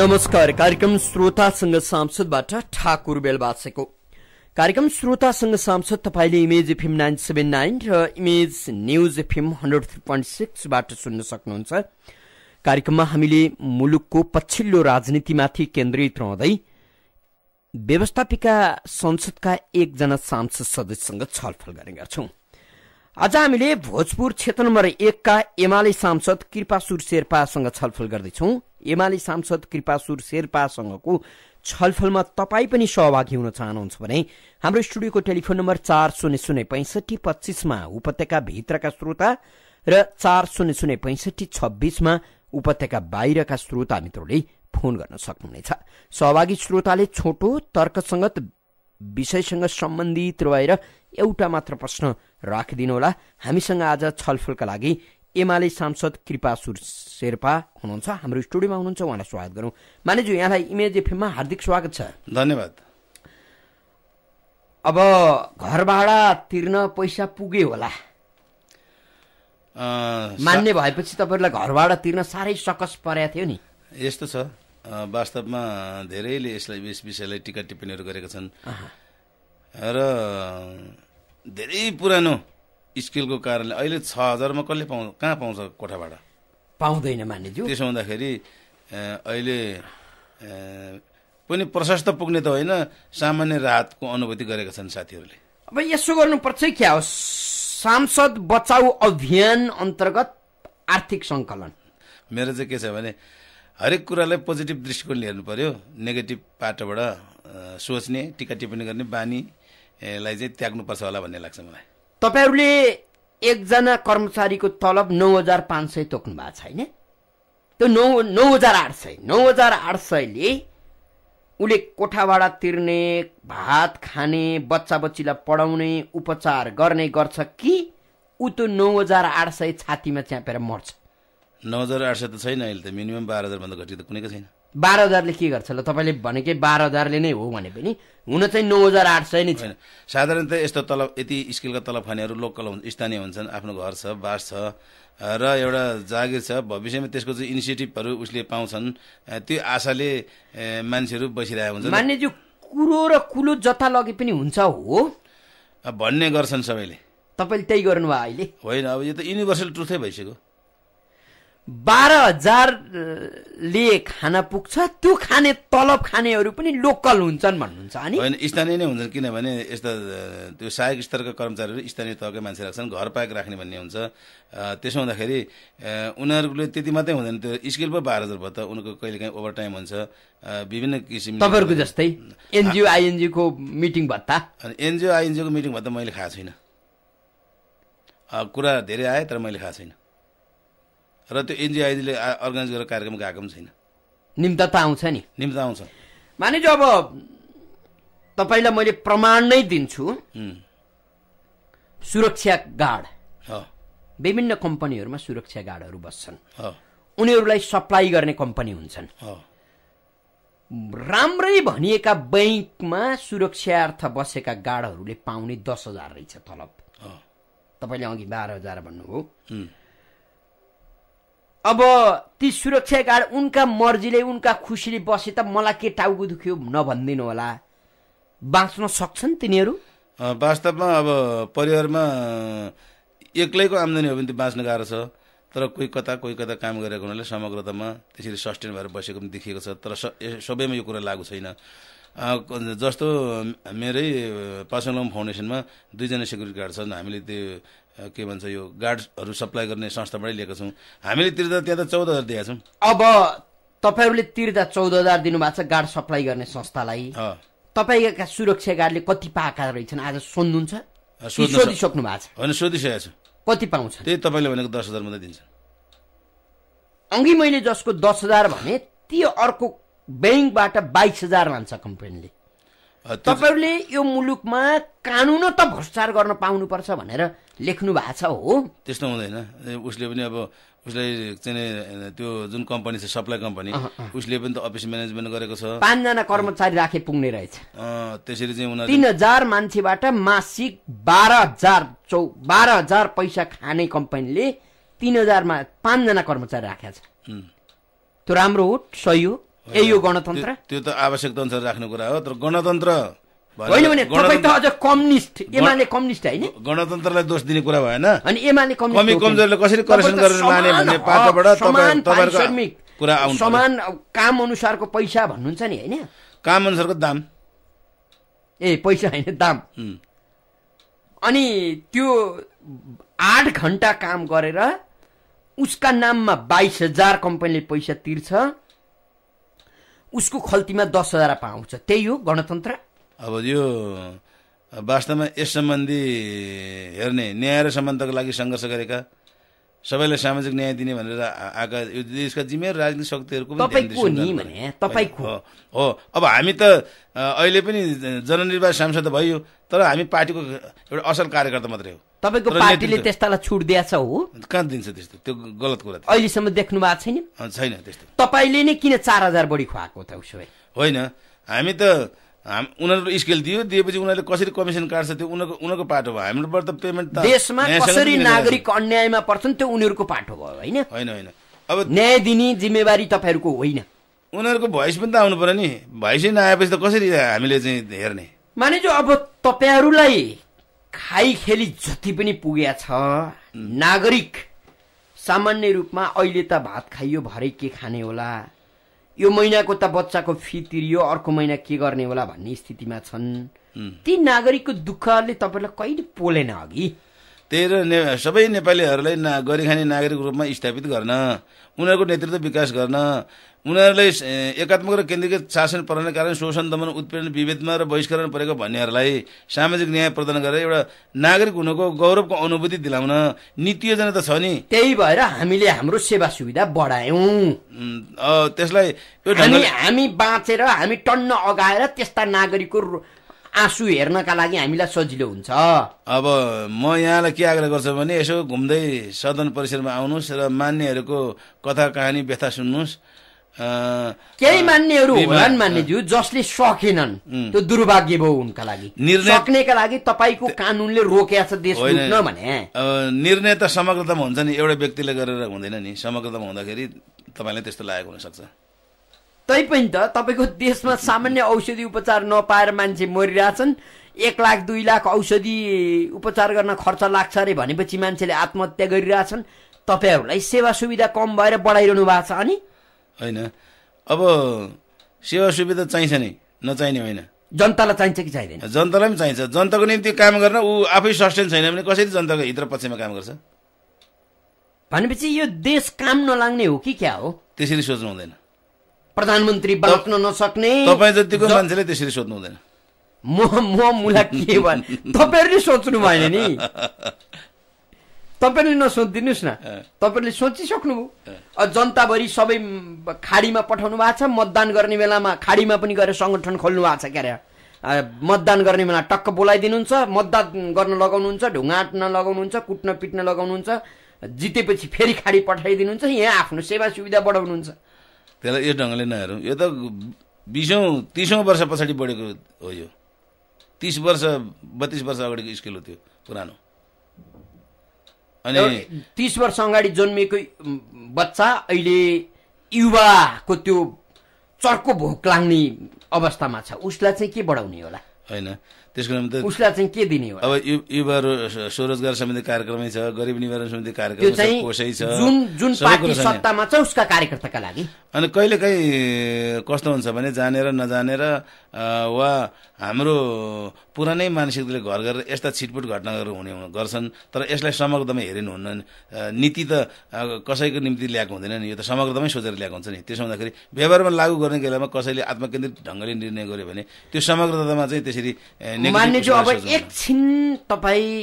नमस्कार कार्यक्रम श्रोता संघ सांसदबाट ठाकुर बेलबासेको कार्यक्रम श्रोता संघ सांसद तपाईँले Image FM nine seven nine र Image news FM hundred three point सिक्सबाट सुन्न सक्नुहुन्छ कार्यक्रममा हामीले मुलुकको पछिल्लो राजनीतिमाथि केन्द्रित रहँदै व्यवस्थापिका संसदका एकजना सांसद सदस्यसँग छलफल गर्ने गर्छौं आज हामीले भोजपुर क्षेत्र नम्बर एकका एमाले सांसद कृपासुर शेर्पासँग छलफल गर्दैछौं एमाले सांसद कृपासुर शेर्पासँगको छलफलमा तपाईँ पनि सहभागी हुन चाहनुहुन्छ भने हाम्रो स्टुडियोको टेलिफोन नम्बर चार शून्य शून्य पैँसठी पच्चिसमा उपत्यकाभित्रका श्रोता र चार शून्य शून्य पैँसठी छब्बिसमा उपत्यका बाहिरका श्रोता मित्रले फोन गर्न सक्नुहुनेछ सहभागी श्रोताले छोटो तर्कसङ्गत विषयसँग सम्बन्धित रहेर एउटा मात्र प्रश्न राखिदिनुहोला हामीसँग आज छलफलका लागि एमाले सांसद कृपा सुर शेर्पा हुनुहुन्छ हाम्रो स्टुडियोमा हुनुहुन्छ उहाँलाई स्वागत गरौँ मानेज्यू यहाँलाई इमेज एफएममा हार्दिक स्वागत छ धन्यवाद अब घर भाडा तिर्न पैसा पुगे होला मान्ने भएपछि तपाईँहरूलाई घर भाडा तिर्न साह्रै सकस परेको थियो नि यस्तो छ वास्तवमा धेरैले यसलाई यस विषयलाई टिका टिप्पणीहरू गरेका छन् र धेरै पुरानो स्किलको कारणले अहिले छ हजारमा कसले पाउँ कहाँ पाउँछ कोठाबाट पाउँदैन मान्यज्यू त्यसो हुँदाखेरि अहिले पनि प्रशस्त पुग्ने त होइन सामान्य राहतको अनुभूति गरेका छन् साथीहरूले अब यसो गर्नुपर्छ क्या हो सांसद बचाउ अभियान अन्तर्गत आर्थिक सङ्कलन मेरो चाहिँ के छ भने हरेक कुरालाई पोजिटिभ दृष्टिकोणले हेर्नु पर्यो नेगेटिभ पाटोबाट सोच्ने टिका टिप्पणी गर्ने बानीलाई चाहिँ त्याग्नुपर्छ होला भन्ने लाग्छ मलाई तपाईँहरूले एकजना कर्मचारीको तलब नौ हजार पाँच सय तोक्नु भएको छैन त्यो नौ नौ हजार आठ सय नौ हजार आठ सयले उसले कोठाबाट तिर्ने भात खाने बच्चा बच्चीलाई पढाउने उपचार गर्ने गर्छ कि ऊ त्यो नौ हजार आठ सय छातीमा च्यापेर मर्छ नौ हजार आठ सय त छैन अहिले त मिनिमम बाह्र हजारभन्दा घटी त कुनैको छैन बाह्र हजारले के गर्छ ल तपाईँले भनेकै बाह्र हजारले नै हो भने पनि हुन चाहिँ नौ हजार आठ सय नै छैन साधारणतः यस्तो तलब यति स्किलको तलब खानेहरू लोकल स्थानीय हुन्छन् आफ्नो घर छ बास छ र एउटा जागिर छ भविष्यमा त्यसको चाहिँ इनिसिएटिभहरू उसले पाउँछन् त्यो आशाले मान्छेहरू बसिरहेको हुन्छ मान्यज्यू कुरो र कुलो जता लगे पनि हुन्छ हो भन्ने गर्छन् सबैले तपाईँले त्यही गर्नुभयो अहिले होइन अब यो त युनिभर्सल ट्रुथै भइसक्यो बाह्र हजारले खाना पुग्छ त्यो खाने तलब खानेहरू पनि लोकल हुन्छन् भन्नुहुन्छ अनि होइन स्थानीय नै हुन्छन् किनभने यस्ता त्यो सहायक स्तरका कर्मचारीहरू स्थानीय तहकै मान्छे राख्छन् घर पाएको राख्ने भन्ने हुन्छ त्यसो हुँदाखेरि उनीहरूले त्यति मात्रै हुँदैन त्यो स्किल पो बाह्र हजार भयो त उनीहरूको काहीँ ओभर टाइम हुन्छ विभिन्न किसिम तपाईँहरूको जस्तै एनजिओ आइएनजिओको मिटिङ भत्ता एनजिओ आइएनजिओको मिटिङ भत्ता मैले खाएको छुइनँ कुरा धेरै आएँ तर मैले खाएको छैन र त्यो एनजिआइजीले अर्गनाइज गरेर कार्यक्रम गएको पनि छैन निम्ता त आउँछ नि निम्ता आउँछ मानिज अब तपाईँलाई मैले प्रमाण नै दिन्छु सुरक्षा गार्ड विभिन्न कम्पनीहरूमा सुरक्षा गार्डहरू बस्छन् उनीहरूलाई सप्लाई गर्ने कम्पनी हुन्छन् राम्रै भनिएका बैङ्कमा सुरक्षार्थ बसेका गार्डहरूले पाउने दस हजार रहेछ तलब तपाईँले अघि बाह्र हजार भन्नुभयो अब ती सुरक्षा गार्ड उनका मर्जीले उनका खुसीले बसे त मलाई के टाउको दुख्यो नभनिदिनु होला बाँच्न सक्छन् तिनीहरू वास्तवमा अब परिवारमा एक्लैको आम्दानी हो भने त्यो बाँच्न गाह्रो छ तर कोही कता कोही कता काम गरेको हुनाले समग्रतामा त्यसरी सस्टेन भएर बसेको पनि देखिएको छ तर सबैमा यो कुरा लागु छैन जस्तो मेरै पासङलङ फाउन्डेसनमा दुईजना सेक्युरिटी गार्ड छन् हामीले त्यो के भन्छ यो गार्ड्सहरू सप्लाई गर्ने संस्थाबाटै लिएको छौँ हामीले तिर्दा त्यहाँ त चौध हजार दिएका छौँ अब तपाईँहरूले तिर्दा चौध हजार दिनुभएको छ गार्ड सप्लाई गर्ने संस्थालाई तपाईँका सुरक्षा गार्डले कति पाएका रहेछन् आज सोध्नुहुन्छ सोधिसक्नु भएको छ होइन सोधिसकेको छु कति पाउँछ त्यही तपाईँले भनेको दस हजार मात्रै दिन्छ अघि मैले जसको दस हजार भने त्यो अर्को ब्याङ्कबाट बाइस हजार लान्छ कम्पनीले तपाईँहरूले यो मुलुकमा कानुन त भ्रष्टाचार गर्न पाउनुपर्छ भनेर लेख्नु भएको छ हो त्यस्तो हुँदैन उसले पनि अब उसलाई चाहिँ त्यो जुन कम्पनी छ सप्लाई कम्पनी उसले पनि त अफिस म्यानेजमेन्ट गरेको छ पाँचजना कर्मचारी राखे पुग्ने रहेछ त्यसरी चाहिँ तिन हजार मान्छेबाट मासिक बाह्र हजार चौ बाह्र हजार पैसा खाने कम्पनीले तिन हजारमा पाँचजना कर्मचारी राखेको छ त्यो राम्रो हो सही हो ए यो गणतन्त्र त्यो त आवश्यकता अनुसार राख्ने कुरा हो तर गणतन्त्र होइन भने तपाईँ त अझ कम्युनिस्ट एमाले कम्युनिस्ट होइन गणतन्त्रलाई दोष दिने कुरा भएन अनि एमाले कमी कमजोरले कसरी करेक्सन गरेर माने भन्ने पाटोबाट तपाईँहरूको कुरा आउनु समान काम अनुसारको पैसा भन्नुहुन्छ नि होइन काम अनुसारको दाम ए पैसा होइन दाम अनि त्यो आठ घन्टा काम गरेर उसका नाममा बाइस हजार कम्पनीले पैसा तिर्छ उसको खल्तीमा दस हजार पाउँछ त्यही हो गणतन्त्र अब यो वास्तवमा यस सम्बन्धी हेर्ने न्याय र समानताको लागि सङ्घर्ष गरेका सबैलाई सामाजिक न्याय दिने भनेर आएका यो देशका जिम्मेवार राजनीतिक शक्तिहरूको तपाईँको हो अब हामी त अहिले पनि जननिर्वाचित सांसद त भइयो तर हामी पार्टीको एउटा असल कार्यकर्ता मात्रै हो तपाईँको पार्टीले त्यस्तालाई छुट दिएछ हो कहाँ दिन्छ त्यस्तो त्यो गलत कुरा अहिलेसम्म देख्नु भएको छैन छैन त्यस्तो तपाईँले नै किन चार हजार बढी खुवाएको त उसो होइन हामी त हाम उनीहरूको स्केल दियो दिएपछि उनीहरूले कसरी कमिसन काट्छ त्यो उनीहरूको उनीहरूको पाटो भयो हाम्रोबाट त पेमेन्ट देशमा कसरी नागरिक अन्यायमा पर्छन् त्यो उनीहरूको पाटो भयो होइन होइन होइन अब न्याय दिने जिम्मेवारी तपाईँहरूको होइन उनीहरूको भोइस पनि त आउनु पर्यो नि भोइसै नआएपछि त कसरी हामीले चाहिँ हेर्ने मानेजु अब तपाईँहरूलाई खाइ खेली जति पनि पुगेका छ नागरिक सामान्य रूपमा अहिले त भात खाइयो भरे के खाने होला यो महिनाको त बच्चाको फी तिरियो अर्को महिना के गर्ने होला भन्ने स्थितिमा छन् ती नागरिकको दुःखले तपाईँलाई कहिले पोलेन अघि तेह्र ने सबै नेपालीहरूलाई ना गरिखाने नागरिक रूपमा स्थापित गर्न उनीहरूको नेतृत्व विकास गर्न उनीहरूलाई एकात्मक र केन्द्रीकृत शासन प्रणाली कारण शोषण दमन उत्पीडन विभेदमा र बहिष्करण परेको भन्नेहरूलाई सामाजिक न्याय प्रदान गरेर एउटा नागरिक हुनुको गौरवको अनुभूति दिलाउन नीति योजना त छ नि त्यही भएर हामीले हाम्रो सेवा सुविधा बढायौँ त्यसलाई हामी बाँचेर हामी टन्न अगाएर त्यस्ता नागरिकको आँसु हेर्नका लागि हामीलाई सजिलो हुन्छ अब म यहाँलाई के आग्रह गर्छु भने यसो घुम्दै सदन परिसरमा आउनुहोस् र मान्नेहरूको कथा कहानी व्यथा सुन्नुहोस् केही मान्नेहरू होलान् मान्नेज्यू जसले सकेनन् त्यो दुर्भाग्य भयो उनका लागि सक्नेका लागि तपाईँको कानुनले रोकिया छ देश भने निर्णय त समग्रतामा हुन्छ नि एउटा व्यक्तिले गरेर हुँदैन नि समग्रतामा हुँदाखेरि तपाईँलाई त्यस्तो लागेको हुनसक्छ तैपनि त तपाईँको देशमा सामान्य औषधि उपचार नपाएर मान्छे मरिरहेछन् एक लाख दुई लाख औषधि उपचार गर्न खर्च लाग्छ अरे भनेपछि मान्छेले आत्महत्या गरिरहेछन् तपाईँहरूलाई सेवा सुविधा कम भएर बढाइरहनु भएको छ अनि होइन अब सेवा सुविधा चाहिन्छ नि नचाहिने होइन जनतालाई चाहिन्छ कि चाहिँदैन जनतालाई पनि चाहिन्छ जनताको निम्ति काम गर्न ऊ आफै सस्टेन छैन भने कसरी जनताको हित्र पक्षमा काम गर्छ भनेपछि यो देश काम नलाग्ने हो कि क्या हो त्यसरी सोच्नु हुँदैन प्रधानमन्त्री बाँच्न नसक्ने तपाईँ जतिको मान्छेले त्यसरी सोध्नु हुँदैन म म मुला के भन्ने तपाईँहरूले सोच्नु भएन नि तपाईँले नसोधिदिनुहोस् न तपाईँले सोचिसक्नुभयो जनताभरि सबै खाडीमा पठाउनु भएको छ मतदान गर्ने बेलामा खाडीमा पनि गएर सङ्गठन खोल्नु भएको छ क्यारे मतदान गर्ने बेला टक्क बोलाइदिनुहुन्छ मतदान गर्न लगाउनुहुन्छ ढुङ्गाट्न लगाउनुहुन्छ कुट्न पिट्न लगाउनुहुन्छ जितेपछि फेरि खाडी पठाइदिनुहुन्छ यहाँ आफ्नो सेवा सुविधा बढाउनुहुन्छ त्यसलाई यस ढङ्गले नहेरौँ यो त बिसौँ तिसौँ वर्ष पछाडि बढेको हो यो तिस वर्ष बत्तिस वर्ष अगाडिको स्केल हो त्यो पुरानो अनि तिस वर्ष अगाडि जन्मिएको बच्चा अहिले युवाको त्यो चर्को भोक लाग्ने अवस्थामा छ उसलाई चाहिँ के बढाउने होला होइन त्यसको निम्ति उसलाई चाहिँ के दिने हो अब युवाहरू स्वरोजगार सम्बन्धी कार्यक्रमै छ गरिब निवारण सम्बन्धी कार्यक्रम कोषै छ जुन जुन पार्टी सत्तामा छ उसका कार्यकर्ताका लागि अनि कहिलेकाहीँ कस्तो हुन्छ भने जानेर नजानेर वा हाम्रो पुरानै मानसिकताले घर गरेर यस्ता छिटपुट घटनाहरू हुने गर्छन् तर यसलाई समग्रमा हेरिनुहुन्न नीति त कसैको निम्ति ल्याएको हुँदैन नि यो त समग्रमै सोचेर ल्याएको हुन्छ नि त्यसो हुँदाखेरि व्यवहारमा लागू गर्ने बेलामा कसैले आत्मकेन्द्रित ढङ्गले निर्णय गर्यो भने त्यो समग्रतामा चाहिँ त्यसरी अब एकछिन तपाईँ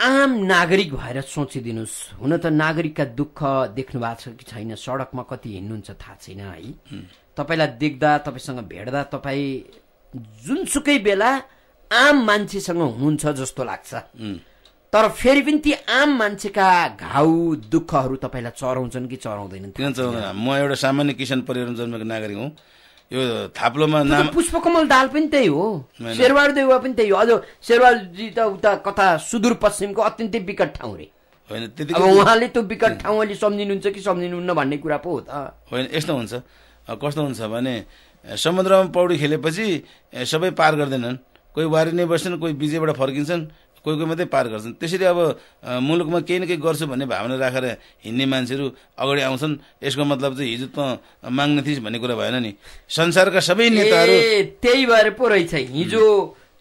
आम नागरिक भएर सोचिदिनुहोस् हुन त नागरिकका दुःख देख्नु भएको छ कि छैन सडकमा कति हिँड्नुहुन्छ थाहा छैन है तपाईँलाई देख्दा तपाईँसँग भेट्दा तपाईँ जुनसुकै बेला आम मान्छेसँग हुनुहुन्छ जस्तो लाग्छ तर फेरि पनि ती आम मान्छेका घाउ दुःखहरू तपाईँलाई चराउँछन् कि चराउँदैनन् म एउटा सामान्य किसान परिवारमा जन्मेको नागरिक हुँ यो थाप्लोमा नाम पुष्पकमल दाल पनि त्यही हो शेरवार देउवा पनि त्यही हो अझ शेरवारजी त उता कथा सुदूरपश्चिमको अत्यन्तै विकट ठाउँ रे होइन उहाँले त्यो विकट ठाउँ अहिले सम्झिनुहुन्छ कि सम्झिनुहुन्न भन्ने कुरा पो हो त होइन यस्तो हुन्छ कस्तो हुन्छ भने समुद्रमा पौडी खेलेपछि सबै पार गर्दैनन् कोही नै बस्छन् कोही बिजेबाट फर्किन्छन् कोही कोही मात्रै पार गर्छन् त्यसरी अब मुलुकमा केही न केही गर्छु भन्ने भावना राखेर हिँड्ने मान्छेहरू अगाडि आउँछन् यसको मतलब चाहिँ हिजो त माग्ने थिइस् भन्ने कुरा भएन नि संसारका सबै नेताहरू त्यही भएर पो रहेछ हिजो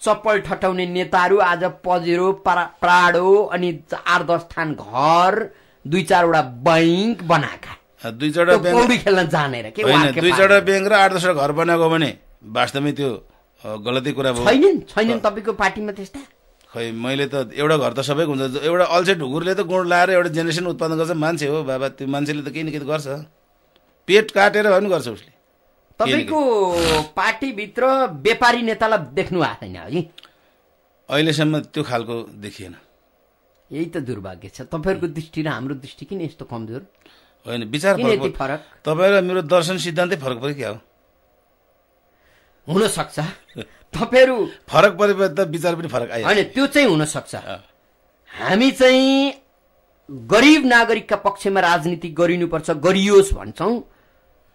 चप्पल ठटाउने नेताहरू आज पजेरो प्राडो अनि आठ दस थान घर दुई चारवटा बैङ्क बनाएका दुई ब्याङ्क र आठ दसवटा घर बनाएको भने वास्तवमै त्यो गलती कुरा भयो छैन तपाईँको पार्टीमा त्यस्ता खै मैले त एउटा घर त सबैको हुन्छ एउटा अल्छे ढुकुरले त गुण लाएर एउटा जेनेरेसन उत्पादन गर्छ मान्छे हो बाबा त्यो मान्छेले त केही न केही गर्छ पेट काटेर भए पनि गर्छ उसले तपाईँको पार्टीभित्र व्यापारी नेतालाई देख्नु भएको छैन है अहिलेसम्म त्यो खालको देखिएन यही त दुर्भाग्य छ तपाईँहरूको दृष्टि र हाम्रो दृष्टि किन यस्तो कमजोर होइन विचार फरक तपाईँ र मेरो दर्शन सिद्धान्तै फरक पऱ्यो क्या हो हुन सक्छ तपाईँहरू फरक परेपछि त विचार पनि फरक आयो होइन त्यो चाहिँ हुन सक्छ हामी चाहिँ गरिब नागरिकका पक्षमा राजनीति गरिनुपर्छ गरियोस् भन्छौँ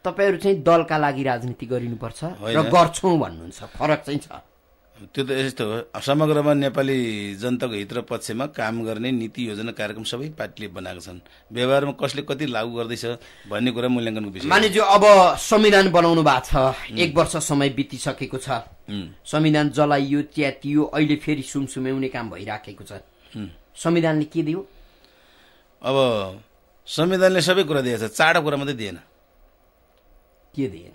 तपाईँहरू चाहिँ दलका लागि राजनीति गरिनुपर्छ र गर्छौँ भन्नुहुन्छ फरक चाहिँ छ त्यो त यस्तो हो समग्रमा नेपाली जनताको हित र पक्षमा काम गर्ने नीति योजना कार्यक्रम सबै पार्टीले बनाएका छन् व्यवहारमा कसले कति लागू गर्दैछ भन्ने कुरा मूल्याङ्कनको विषय मानिज्यू अब संविधान बनाउनु भएको छ एक वर्ष समय बितिसकेको छ संविधान जलाइयो त्यातियो अहिले फेरि सुमसुम्याउने काम भइराखेको छ संविधानले के दियो अब संविधानले सबै कुरा दिएछ चाडो कुरा मात्रै दिएन के दिएन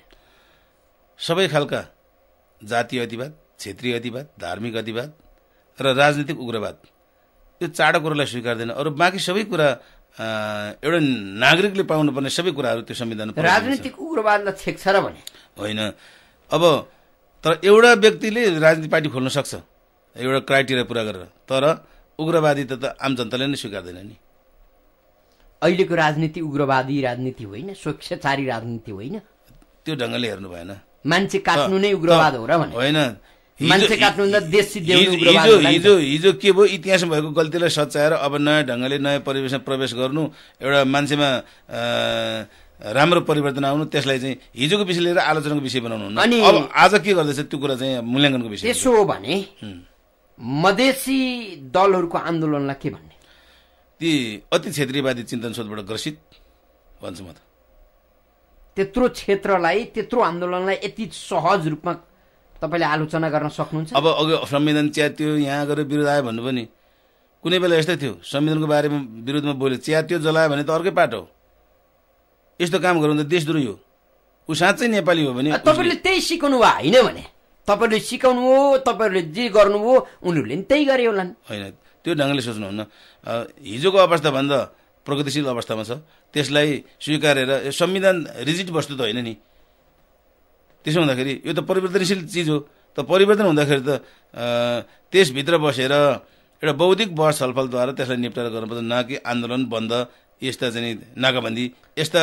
सबै खालका जातीय अतिवाद क्षेत्रीय अतिवाद धार्मिक अतिवाद र राजनीतिक उग्रवाद यो चाडो कुरोलाई स्वीकार्दैन अरू बाँकी सबै कुरा एउटा नागरिकले पाउनुपर्ने सबै कुराहरू त्यो संविधान राजनीतिक उग्रवादलाई छ र भने होइन अब तर एउटा व्यक्तिले राजनीति पार्टी खोल्न सक्छ एउटा क्राइटेरिया पुरा गरेर तर उग्रवादी त आम जनताले नै स्वीकार्दैन नि अहिलेको राजनीति उग्रवादी राजनीति होइन स्वेच्छाचारी राजनीति होइन त्यो ढङ्गले हेर्नु भएन मान्छे काट्नु नै उग्रवाद हो र भने होइन हिजो हिजो हिजो के भयो इतिहासमा भएको गल्तीलाई सच्याएर अब नयाँ ढङ्गले नयाँ परिवेशमा प्रवेश गर्नु एउटा मान्छेमा राम्रो परिवर्तन आउनु त्यसलाई चाहिँ हिजोको विषय लिएर आलोचनाको विषय बनाउनु अनि अब आज के गर्दैछ त्यो कुरा चाहिँ मूल्याङ्कनको विषय त्यसो हो भने मधेसी दलहरूको आन्दोलनलाई के भन्ने ती अति क्षेत्रीयवादी चिन्तन स्रोतबाट ग्रसित भन्छु म त त्यत्रो क्षेत्रलाई त्यत्रो आन्दोलनलाई यति सहज रूपमा तपाईँले आलोचना गर्न सक्नुहुन्छ अब अघि संविधान च्यात्यो यहाँ गएर विरोध आयो भन्नु पनि कुनै बेला यस्तै थियो संविधानको बारेमा विरोधमा बोल्यो च्यात्यो जलायो भने त अर्कै पाठ हो यस्तो काम गरौँ त देशद्रोही हो ऊ साँच्चै नेपाली हो भने तपाईँले त्यही सिकाउनु भयो होइन भने तपाईँले सिकाउनु हो तपाईँहरूले जे गर्नु हो उनीहरूले पनि त्यही गरे होला होइन त्यो ढङ्गले सोच्नुहुन्न हिजोको अवस्था भन्दा प्रगतिशील अवस्थामा छ त्यसलाई स्वीकारेर संविधान रिजिट वस्तु त होइन नि त्यसो हुँदाखेरि यो त परिवर्तनशील चिज हो त परिवर्तन हुँदाखेरि त त्यसभित्र बसेर एउटा बौद्धिक बहस छलफलद्वारा त्यसलाई निपटार गर्नुपर्छ न कि आन्दोलन बन्द यस्ता चाहिँ नाकाबन्दी यस्ता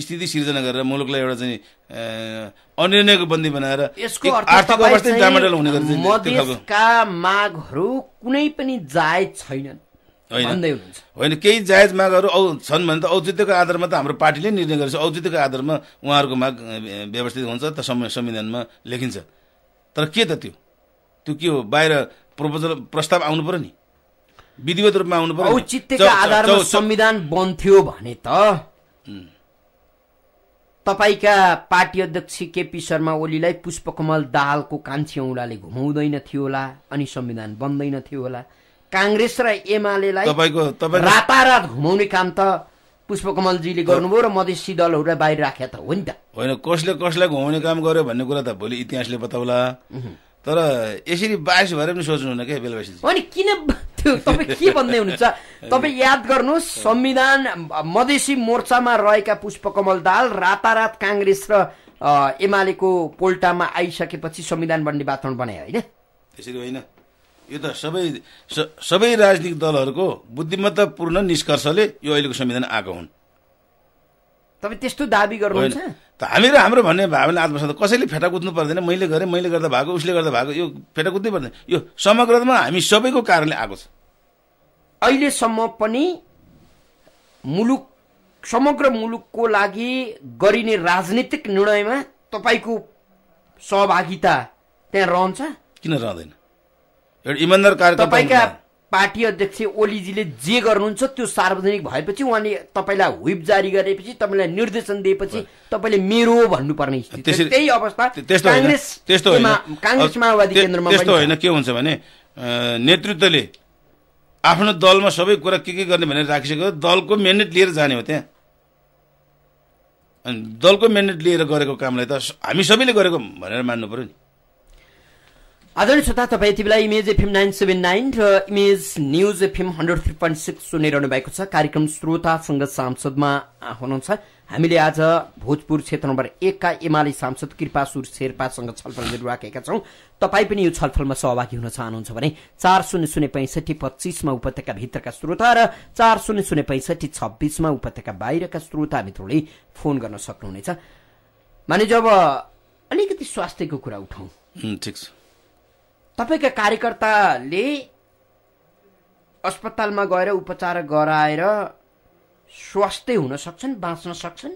स्थिति सिर्जना गरेर मुलुकलाई एउटा चाहिँ अनिर्णयको बन्दी बनाएर यसको आर्थिक अवस्था मागहरू कुनै पनि जायज छैनन् होइन केही जायज मागहरू औ छन् भने त औचित्यको आधारमा त हाम्रो पार्टीले निर्णय गरेको छ औचित्यको आधारमा उहाँहरूको माग व्यवस्थित हुन्छ त संविधानमा लेखिन्छ तर के त त्यो त्यो के हो बाहिर प्रपोजल प्रस्ताव आउनु पर्यो नि विधिवत रूपमा आउनु पर्यो औचित्यका आधारमा संविधान बन्थ्यो भने त तपाईँका पार्टी अध्यक्ष केपी शर्मा ओलीलाई पुष्पकमल दाहालको कान्छी औँलाले घुमाउँदैन थियो होला अनि संविधान बन्दैन थियो होला काङ्ग्रेस र एमालेलाई रातारात घुमाउने काम त पुष्पकमलजीले गर्नुभयो र मधेसी दलहरूलाई बाहिर राखे त हो नि त होइन कसले कसलाई घुमाउने काम गर्यो भन्ने कुरा त भोलि इतिहासले बताउला तर यसरी बास भएर पनि सोच्नुहुन्न क्या बेलवासी अनि किन तपाईँ के भन्दै हुनुहुन्छ तपाईँ याद गर्नुहोस् संविधान मधेसी मोर्चामा रहेका पुष्पकमल दाल रातारात काङ्ग्रेस र एमालेको पोल्टामा आइसकेपछि संविधान बन्ने वातावरण बनायो होइन त्यसरी होइन यो त सबै सबै राजनीतिक दलहरूको बुद्धिमत्तापूर्ण निष्कर्षले यो अहिलेको संविधान आएको हुन् तपाईँ त्यस्तो दावी गर्नुहुन्छ त हामी र हाम्रो भन्ने भावना आत्मसात कसैले फेटा कुद्नु पर्दैन मैले गरेँ मैले गर्दा भएको उसले गर्दा भएको यो फेटा कुद्नै पर्दैन यो समग्रमा हामी सबैको कारणले आएको छ अहिलेसम्म पनि मुलुक समग्र मुलुकको लागि गरिने राजनीतिक निर्णयमा तपाईँको सहभागिता त्यहाँ रहन्छ किन रहँदैन एउटा इमान्दार कार्यकर्ता तपाईँका पार्टी अध्यक्ष ओलीजीले जे गर्नुहुन्छ त्यो सार्वजनिक भएपछि उहाँले तपाईँलाई ह्विप जारी गरेपछि तपाईँलाई निर्देशन दिएपछि तपाईँले मेरो भन्नुपर्ने त्यही अवस्था त्यस्तो काङ्ग्रेस माओवादी केन्द्रमा त्यस्तो होइन के हुन्छ भने नेतृत्वले आफ्नो दलमा सबै कुरा के के गर्ने भनेर राखिसकेको दलको मेन्डेट लिएर जाने हो त्यहाँ अनि दलको मेन्डेट लिएर गरेको कामलाई त हामी सबैले गरेको भनेर मान्नु पऱ्यो नि आदरणीय श्रोता तपाईँ यति बेला Image FM nine seven nine र Image news FM hundred three point six सुनिरहनु भएको छ कार्यक्रम श्रोतासँग सांसदमा हुनुहुन्छ हामीले आज भोजपुर क्षेत्र नम्बर एकका एमाले सांसद कृपासुर सुर शेर्पासँग छलफल गरिराखेका छौँ तपाईँ पनि यो छलफलमा सहभागी हुन चाहनुहुन्छ भने चार शून्य शून्य पैँसठी पच्चिसमा उपत्यकाभित्रका श्रोता र चार शून्य शून्य पैँसठी छब्बिसमा उपत्यका बाहिरका श्रोता मित्रले फोन गर्न सक्नुहुनेछ मानिज अब अलिकति स्वास्थ्यको कुरा उठाउँ ठिक छ तपाईँका कार्यकर्ताले अस्पतालमा गएर उपचार गराएर स्वास्थ्य हुन सक्छन् बाँच्न सक्छन्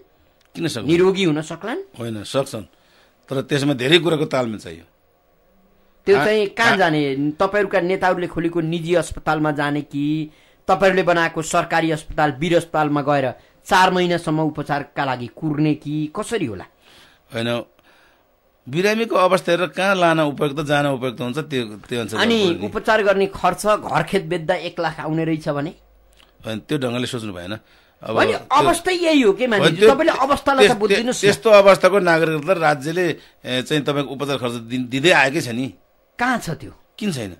किन सक्छन् निरोगी हुन सक्लान् होइन सक्छन् तर त्यसमा धेरै कुराको तालमेल चाहियो त्यो चाहिँ कहाँ जाने तपाईँहरूका नेताहरूले खोलेको निजी अस्पतालमा जाने कि तपाईँहरूले बनाएको सरकारी अस्पताल वीर अस्पतालमा गएर चार महिनासम्म उपचारका लागि कुर्ने कि कसरी होला होइन बिरामीको अवस्था हेरेर कहाँ लान उपयुक्त जान उपयुक्त हुन्छ त्यो त्यो अनुसार अनि उपचार गर्ने खर्च घर खेत बेच्दा एक लाख आउने रहेछ भने त्यो ढङ्गले सोच्नु भएन अब अवस्था यही हो अवस्थालाई यस्तो अवस्थाको नागरिकहरूलाई राज्यले चाहिँ तपाईँको उपचार खर्च दिँदै आएकै छ नि कहाँ छ त्यो किन छैन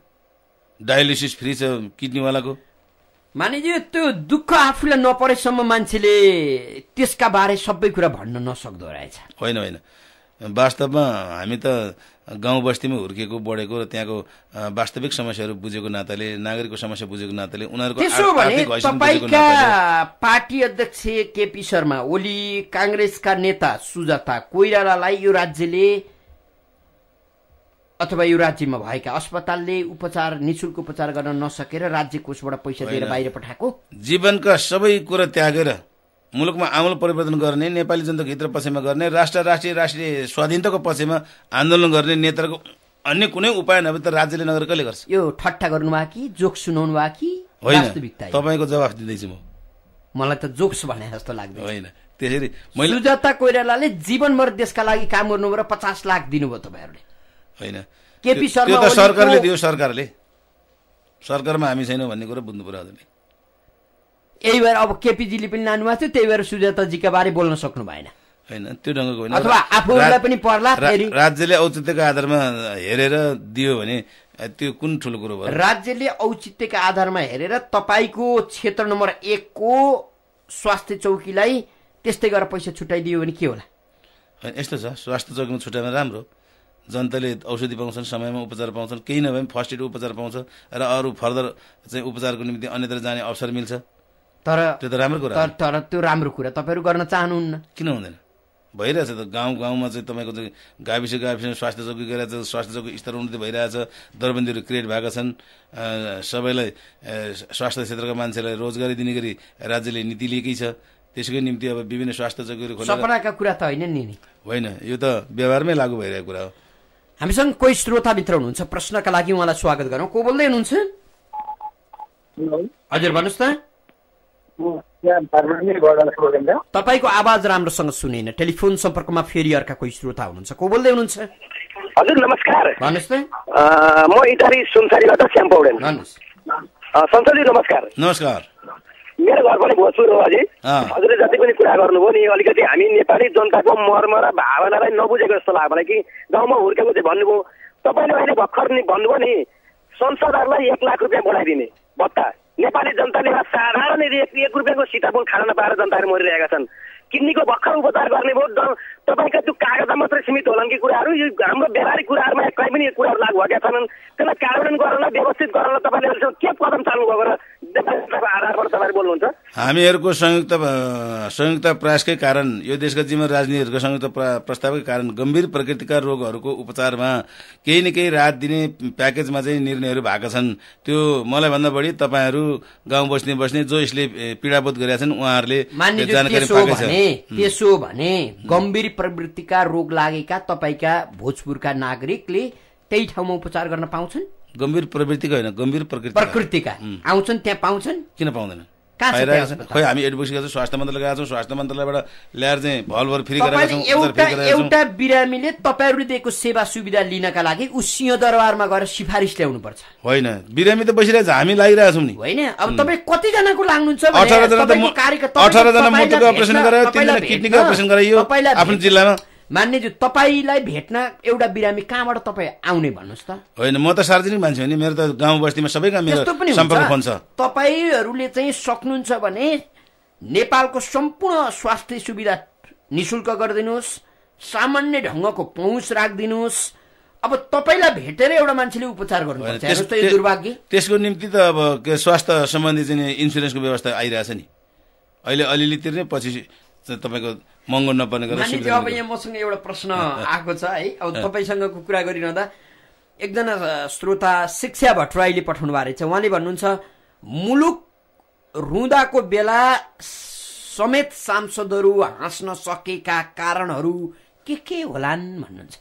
डायलिसिस फ्री छ किडनीवालाको मानिजी त्यो दुःख आफूलाई नपरेसम्म मान्छेले त्यसका बारे सबै कुरा भन्न नसक्दो रहेछ होइन होइन वास्तवमा हामी त गाउँ बस्तीमा हुर्किएको बढेको र त्यहाँको वास्तविक समस्याहरू बुझेको नाताले नागरिकको समस्या बुझेको नाताले उनीहरूको पार्टी अध्यक्ष केपी शर्मा ओली काङ्ग्रेसका नेता सुजाता कोइरालालाई यो राज्यले अथवा यो राज्यमा भएका अस्पतालले उपचार निशुल्क उपचार गर्न नसकेर राज्य कोषबाट पैसा दिएर बाहिर पठाएको जीवनका सबै कुरा त्यागेर मुलुकमा आमूल परिवर्तन गर्ने नेपाली जनताको हित पक्षमा गर्ने राष्ट्र राष्ट्रिय राष्ट्रिय स्वाधीनताको पक्षमा आन्दोलन गर्ने नेताको अन्य कुनै उपाय नभए त राज्यले नगर कहिले गर्छ यो ठट्टा गर्नुभयो कि जोक सुनाउनु भयो कि होइन तपाईँको जवाफ दिँदैछु म मलाई त जोक्स भने जस्तो लाग्दैन होइन त्यसरी सुजाता कोइरालाले जीवनभर देशका लागि काम गर्नु र पचास लाख दिनुभयो तपाईँहरूले होइन केपी शर्मा सरकारले दियो सरकारले सरकारमा हामी छैनौँ भन्ने कुरो बुझ्नु पऱ्यो हजुरले यही भएर अब केपिजीले पनि लानु भएको थियो त्यही भएर सुजाताजीका बारे बोल्न सक्नु भएन होइन त्यो ढङ्गको होइन आफूलाई पनि पर्ला राज्यले औचित्यको आधारमा हेरेर दियो भने त्यो कुन ठुलो कुरो भयो राज्यले औचित्यका आधारमा हेरेर तपाईँको क्षेत्र नम्बर एकको स्वास्थ्य चौकीलाई त्यस्तै गरेर पैसा छुट्याइदियो भने के होला होइन यस्तो छ स्वास्थ्य चौकीमा छुट्याएमा राम्रो जनताले औषधि पाउँछन् समयमा उपचार पाउँछन् केही नभए पनि फर्स्ट एड उपचार पाउँछ र अरू फर्दर चाहिँ उपचारको निम्ति अन्यत्र जाने अवसर मिल्छ तर त्यो त राम्रो कुरा तर त्यो राम्रो कुरा तपाईँहरू गर्न चाहनुहुन्न किन हुँदैन भइरहेछ त गाउँ गाउँमा चाहिँ तपाईँको चाहिँ गाविस गाविस स्वास्थ्य चौकी गइरहेछ स्वास्थ्य चौकी स्तर उन्नति भइरहेछ दरबन्दीहरू क्रिएट भएका छन् सबैलाई स्वास्थ्य क्षेत्रका मान्छेलाई रोजगारी दिने गरी राज्यले नीति लिएकै छ त्यसकै निम्ति अब विभिन्न स्वास्थ्य चौकीहरू सपनाका कुरा त होइन नि होइन यो त व्यवहारमै लागू भइरहेको कुरा हो हामीसँग कोही श्रोताभित्र हुनुहुन्छ प्रश्नका लागि उहाँलाई स्वागत गरौँ को बोल्दै हुनुहुन्छ हजुर भन्नुहोस् त तपाईँको आवाज राम्रोसँग सुनेन टेलिफोन सम्पर्कमा फेरि अर्का कोही श्रोता हुनुहुन्छ को बोल्दै हुनुहुन्छ हजुर नमस्कार भन्नुहोस् त म इटारी सुनसारीबाट श्याम पौडेल संसदी नमस्कार नमस्कार मेरो घर पनि भोजपुर हो अझै हजुरले जति पनि कुरा गर्नुभयो नि अलिकति हामी नेपाली जनताको मर्म र भावनालाई नबुझेको जस्तो लाग्यो मलाई कि गाउँमा हुर्केको चाहिँ भन्नुभयो तपाईँले अहिले भर्खर नि भन्नुभयो नि संसदहरूलाई एक लाख रुपियाँ बढाइदिने भत्ता नेपाली जनताले साधारण एक रुपियाँको सिताबोल खान नपाएर जनताहरू मरिरहेका छन् किडनीको भर्खर उपचार गर्ने भयो तपाईँका त्यो कागजमा मात्रै सीमित होलान् कि कुराहरू यो हाम्रो व्यवहारिक कुराहरूमा कहीँ पनि यो कुराहरू लागु भएका छैनन् त्यसलाई कार्यान्वयन गर्न व्यवस्थित गर्नलाई तपाईँले अहिलेसम्म के कदम चाल्नु भएको र बोल्नुहुन्छ हामीहरूको संयुक्त संयुक्त प्रयासकै कारण यो देशका जिम्मेवार राजनीतिहरूको संयुक्त प्रस्तावकै कारण गम्भीर प्रकृतिका रोगहरूको उपचारमा केही न केही राहत दिने प्याकेजमा चाहिँ निर्णयहरू भएका छन् त्यो मलाई भन्दा बढी तपाईँहरू गाउँ बस्ने बस्ने जो यसले पीडाबोध गरेका छन् उहाँहरूले जानकारी त्यसो भने गम्भीर प्रवृत्तिका रोग लागेका तपाईँका भोजपुरका नागरिकले त्यही ठाउँमा उपचार गर्न पाउँछन् गम्भीर प्रवृत्तिका होइन गम्भीर प्रकृति प्रकृतिका आउँछन् त्यहाँ पाउँछन् किन पाउँदैन खै हामी एडभोकेसी गर्छौँ स्वास्थ्य मन्त्रालय गएको छौँ स्वास्थ्य मन्त्रालयबाट ल्याएर चाहिँ भलभर फ्री गराएर एउटा एउटा बिरामीले तपाईँहरूले दिएको सेवा सुविधा लिनका लागि ऊ सिंहदरबारमा गएर सिफारिस ल्याउनुपर्छ होइन बिरामी त बसिरहेछ हामी लागिरहेछौँ नि होइन अब तपाईँ कतिजनाको लाग्नुहुन्छ अठारजना त अठारजना मोटरको अपरेसन गरायो किडनीको अपरेसन गरायो आफ्नो जिल्लामा मान्यज्यू तपाईँलाई भेट्न एउटा बिरामी कहाँबाट तपाईँ आउने भन्नुहोस् त होइन म त सार्वजनिक मान्छे हो नि मेरो त गाउँ बस्तीमा सबै मेरो सम्पर्क फोन छ तपाईँहरूले चाहिँ सक्नुहुन्छ भने नेपालको सम्पूर्ण स्वास्थ्य सुविधा निशुल्क गरिदिनुहोस् सामान्य ढङ्गको पहुँच राखिदिनुहोस् अब तपाईँलाई भेटेर एउटा मान्छेले उपचार गर्नुपर्छ दुर्भाग्य त्यसको निम्ति त अब स्वास्थ्य सम्बन्धी चाहिँ इन्सुरेन्सको व्यवस्था आइरहेछ नि अहिले अलिअलितिर नै पछि तपाईँको महँगो नपर्ने अब यहाँ मसँग एउटा प्रश्न आएको छ है अब तपाईँसँगको कुरा गरिरहँदा एकजना श्रोता शिक्षा भट्टराईले पठाउनु भएको रहेछ उहाँले भन्नुहुन्छ मुलुक रुँदाको बेला समेत सांसदहरू हाँस्न सकेका कारणहरू के के होलान् भन्नुहुन्छ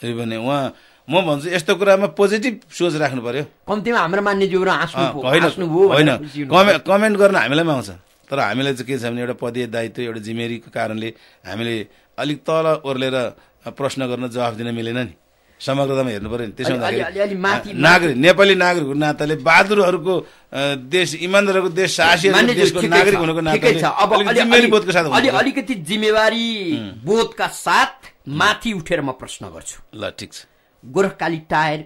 भने उहाँ म भन्छु यस्तो कुरामा पोजिटिभ सोच राख्नु पर्यो कम्तीमा हाम्रो मान्यज्यूहरू हाँस्नु होइन कमेन्ट गर्न हामीलाई पनि आउँछ तर हामीलाई चाहिँ के छ भने एउटा पदीय दायित्व एउटा जिम्मेवारीको कारणले हामीले अलिक तल ओर्लेर प्रश्न गर्न जवाफ दिन मिलेन नि समग्रतामा हेर्नु पर्यो नि त्यसो हुँदाखेरि नागरिक नेपाली नागरिकको नाताले बहादुरहरूको देश इमान्दारहरूको देश साहसी देशको नागरिक हुनुको नाताले अलिकति जिम्मेवारी बोधका साथ माथि उठेर म प्रश्न गर्छु ल ठिक छ गोरखकाली टायर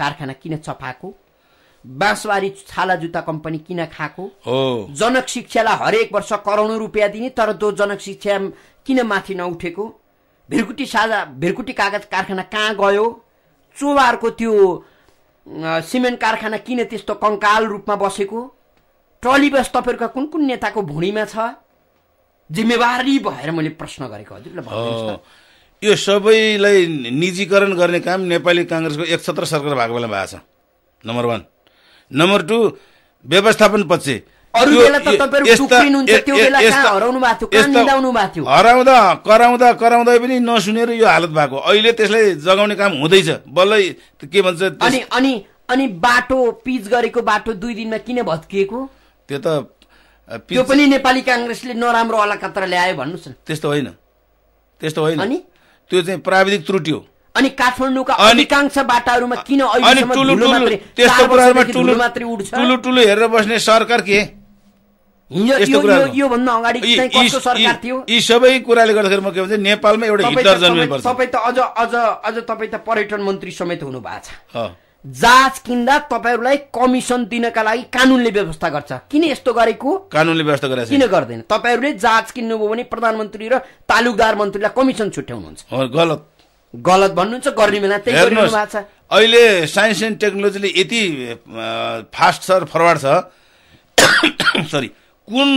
कारखाना किन चपाएको बाँसबारी छाला जुत्ता कम्पनी किन खाएको जनक शिक्षालाई हरेक वर्ष करोडौँ रुपियाँ दिने तर त्यो जनक शिक्षा किन माथि नउठेको भिरकुटी साझा भिरकुटी कागज कारखाना कहाँ गयो चोबारको त्यो सिमेन्ट कारखाना किन त्यस्तो कङ्काल रूपमा बसेको ट्रली बस तपाईँहरूका कुन कुन नेताको भुँडीमा छ जिम्मेवारी भएर मैले प्रश्न गरेको हजुर यो सबैलाई निजीकरण गर्ने काम नेपाली काङ्ग्रेसको एकछत्र सरकार भएको बेला भएको छ नम्बर वान नम्बर टू व्यवस्थापन पक्ष हराउँदा कराउँदा कराउँदै पनि नसुनेर यो हालत भएको अहिले त्यसलाई जगाउने काम हुँदैछ बल्लै के भन्छ अनि अनि अनि बाटो पिच गरेको बाटो दुई दिनमा किन भत्किएको त्यो त त्यो पनि नेपाली काङ्ग्रेसले नराम्रो अलकत्र ल्यायो भन्नुहोस् न त्यस्तो होइन त्यस्तो होइन त्यो चाहिँ प्राविधिक त्रुटि हो अनि काठमाडौँका अधिकांश बाटाहरूमा किन अहिलेसम्म धुलो मात्रै त्यस्तो कुराहरूमा टुलु मात्रै उड्छ टुलु टुलु हेरेर बस्ने सरकार के हिजो यो भन्दा अगाडि कस्तो सरकार थियो यी सबै कुराले गर्दाखेरि म के भन्छ नेपालमा एउटा हिटलर जन्मिनुपर्छ तपाईँ त अझ अझ अझ तपाईँ त पर्यटन मन्त्री समेत हुनु भएको छ जहाज किन्दा तपाईँहरूलाई कमिसन दिनका लागि कानुनले व्यवस्था गर्छ किन यस्तो गरेको कानुनले व्यवस्था गरेको किन गर्दैन तपाईँहरूले जहाज किन्नुभयो भने प्रधानमन्त्री र तालुकदार मन्त्रीलाई कमिसन छुट्याउनुहुन्छ गलत गलत भन्नुहुन्छ गर्ने बेला अहिले साइन्स एन्ड टेक्नोलोजीले यति फास्ट छ फरवार्ड छ सरी कुन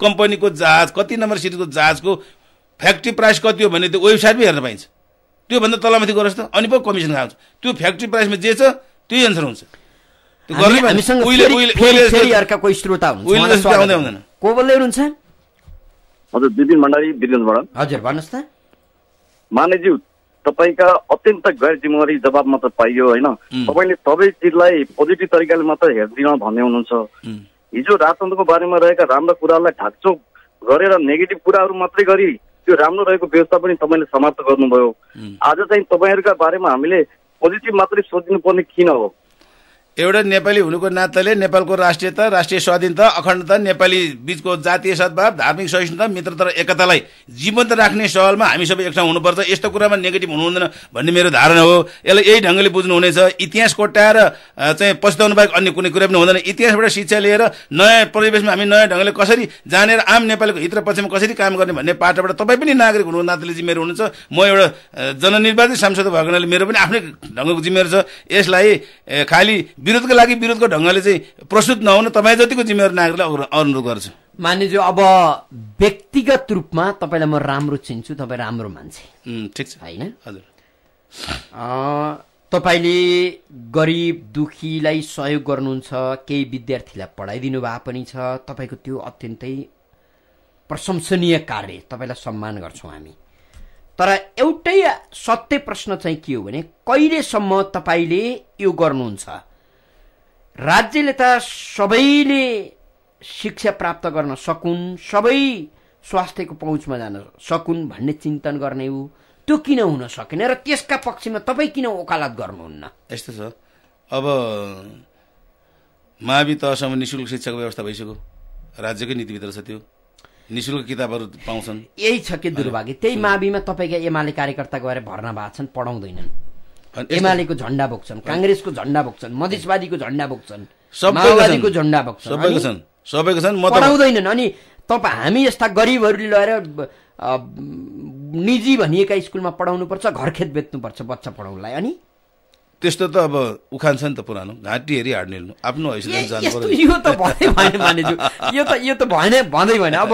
कम्पनीको जहाज कति नम्बर सिटीको जहाजको फ्याक्ट्री प्राइस कति हो भने त्यो वेबसाइटमै हेर्न पाइन्छ त्योभन्दा तलमाथि गरोस् त अनि पो कमिसन खान्छ त्यो फ्याक्ट्री प्राइसमा जे छ त्यही एन्सर हुन्छ को हजुर विपिन भण्डारी हजुर भन्नुहोस् त मानेज्यू तपाईँका अत्यन्त गैर जिम्मेवारी जवाब मात्र पाइयो होइन तपाईँले सबै चिजलाई पोजिटिभ तरिकाले मात्र हेरिदिन भन्ने हुनुहुन्छ हिजो राजतन्त्रको बारेमा रहेका राम्रा कुरालाई ढाकचोक गरेर नेगेटिभ कुराहरू मात्रै गरी त्यो राम्रो रहेको व्यवस्था पनि तपाईँले समाप्त गर्नुभयो आज चाहिँ तपाईँहरूका बारेमा हामीले पोजिटिभ मात्रै सोच्नुपर्ने किन हो एउटा नेपाली हुनुको नाताले नेपालको राष्ट्रियता राष्ट्रिय स्वाधीनता अखण्डता नेपाली बीचको जातीय सद्भाव धार्मिक सहिष्णुता मित्रता र एकतालाई जीवन्त राख्ने सवालमा हामी सबै एक ठाउँ हुनुपर्छ यस्तो कुरामा नेगेटिभ हुनु हुँदैन भन्ने मेरो धारणा हो यसलाई यही ढङ्गले बुझ्नुहुनेछ इतिहास कोट्याएर चाहिँ पछिताउनु बाहेक अन्य कुनै कुरा पनि हुँदैन इतिहासबाट शिक्षा लिएर नयाँ परिवेशमा हामी नयाँ ढङ्गले कसरी जानेर आम नेपालीको हित र पक्षमा कसरी काम गर्ने भन्ने पाटोबाट तपाईँ पनि नागरिक हुनु नाताले जिम्मेवार हुनुहुन्छ म एउटा जननिर्वाचित सांसद भएको हुनाले मेरो पनि आफ्नै ढङ्गको जिम्मेवार छ यसलाई खालि विरोधको लागि विरोधको ढङ्गले चाहिँ प्रस्तुत नहुन तपाईँ जतिको जिम्मेवार नागरिकलाई अनुरोध गर्छु मान्यज्यू अब व्यक्तिगत रूपमा तपाईँलाई म राम्रो चिन्छु तपाईँ राम्रो मान्छे ठिक छ होइन हजुर तपाईँले गरिब दुखीलाई सहयोग गर्नुहुन्छ केही विद्यार्थीलाई पढाइदिनु भए पनि छ तपाईँको त्यो अत्यन्तै प्रशंसनीय कार्य तपाईँलाई सम्मान गर्छौँ हामी तर एउटै सत्य प्रश्न चाहिँ के हो भने कहिलेसम्म तपाईँले यो गर्नुहुन्छ राज्यले त सबैले शिक्षा प्राप्त गर्न सकुन् सबै स्वास्थ्यको पहुँचमा जान सकुन् भन्ने चिन्तन गर्ने हो त्यो किन हुन सकेन र त्यसका पक्षमा तपाईँ किन ओकालत गर्नुहुन्न यस्तो छ अब मावि तहसम्म नि शुल्क शिक्षाको व्यवस्था भइसक्यो राज्यकै नीतिभित्र छ त्यो निशुल्क शुल्क किताबहरू पाउँछन् यही छ कि दुर्भाग्य त्यही माविमा तपाईँका एमाले कार्यकर्ता गएर भर्ना भएको छन् पढाउँदैनन् एमालेको झन्डा बोक्छन् काङ्ग्रेसको झन्डा बोक्छन् मधेसवादीको झन्डा बोक्छन् माओवादीको झन्डा बोक्छन् सबैको छन् सबैको छन् पढाउँदैनन् अनि तपाईँ हामी यस्ता गरिबहरूले लगाएर निजी भनिएका स्कुलमा पढाउनुपर्छ खेत बेच्नुपर्छ बच्चा पढाउनलाई अनि त्यस्तो त अब उखान छ नि त पुरानो घाँटी हेरी हाड निल्नु आफ्नो यो त भन्दै भएन मानेज्यू यो त यो त भएन भन्दै भएन अब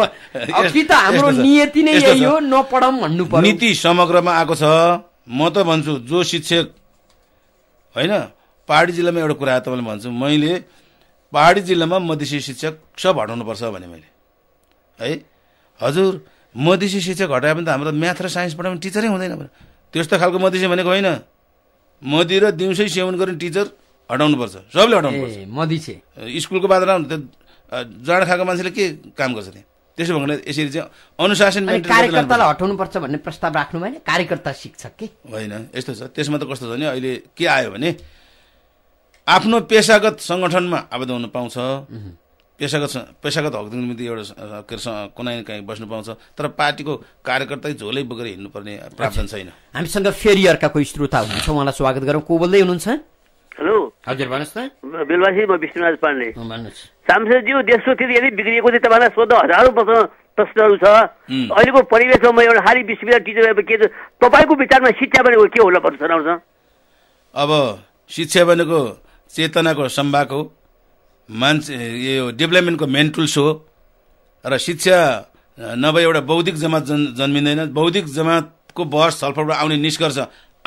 कि त हाम्रो नियति नै यही हो नपढाउँ भन्नु पर्यो नीति समग्रमा आएको छ म त भन्छु जो शिक्षक होइन पहाडी जिल्लामा एउटा कुरा तपाईँले भन्छु मैले पहाडी जिल्लामा मधेसी शिक्षक सब हटाउनुपर्छ भने मैले है हजुर मधेसी शिक्षक हटायो भने त हाम्रो म्याथ र साइन्स पढाउने टिचरै हुँदैन त्यस्तो खालको मधेसी भनेको होइन मदी र दिउँसै सेवन गर्ने टिचर हटाउनुपर्छ सबले हटाउनुपर्छ मधेसी स्कुलको बादमा जाँड खाएको मान्छेले के काम गर्छ त्यहाँ त्यसो भने यसरी चाहिँ अनुशासन कार्यकर्तालाई हटाउनुपर्छ भन्ने प्रस्ताव राख्नु भएन कार्यकर्ता शिक्षक के होइन यस्तो छ त्यसमा त कस्तो छ भने अहिले के आयो भने आफ्नो पेसागत सङ्गठनमा आवेदन हुन पाउँछ पेसागत पेसागत हक निम्ति एउटा के अरे कुनै काहीँ बस्नु पाउँछ तर पार्टीको कार्यकर्ता झोलै बोकेर हिँड्नुपर्ने प्रावधान छैन हामीसँग फेरियरका कोही श्रोता हुनुहुन्छ उहाँलाई स्वागत गरौँ को बोल्दै हुनुहुन्छ हजुर भन्नुहोस् न बेलवासी म विष्णुराज पाण्डे सांसदज्यू देशको स्थिति यदि बिग्रिएको चाहिँ तपाईँलाई सोध्दा हजारौँ वर्ष प्रश्नहरू छ अहिलेको परिवेशमा म एउटा हारी विश्वविद्यालय टिचर भए के तपाईँको विचारमा शिक्षा भनेको के होला भन्नु सुनाउँछ अब शिक्षा भनेको चेतनाको सम्भाग हो मान्छे यो डेभलपमेन्टको मेन टुल्स हो र शिक्षा नभए एउटा बौद्धिक जमात जन् जन्मिँदैन बौद्धिक जमातको बहस छलफलबाट आउने निष्कर्ष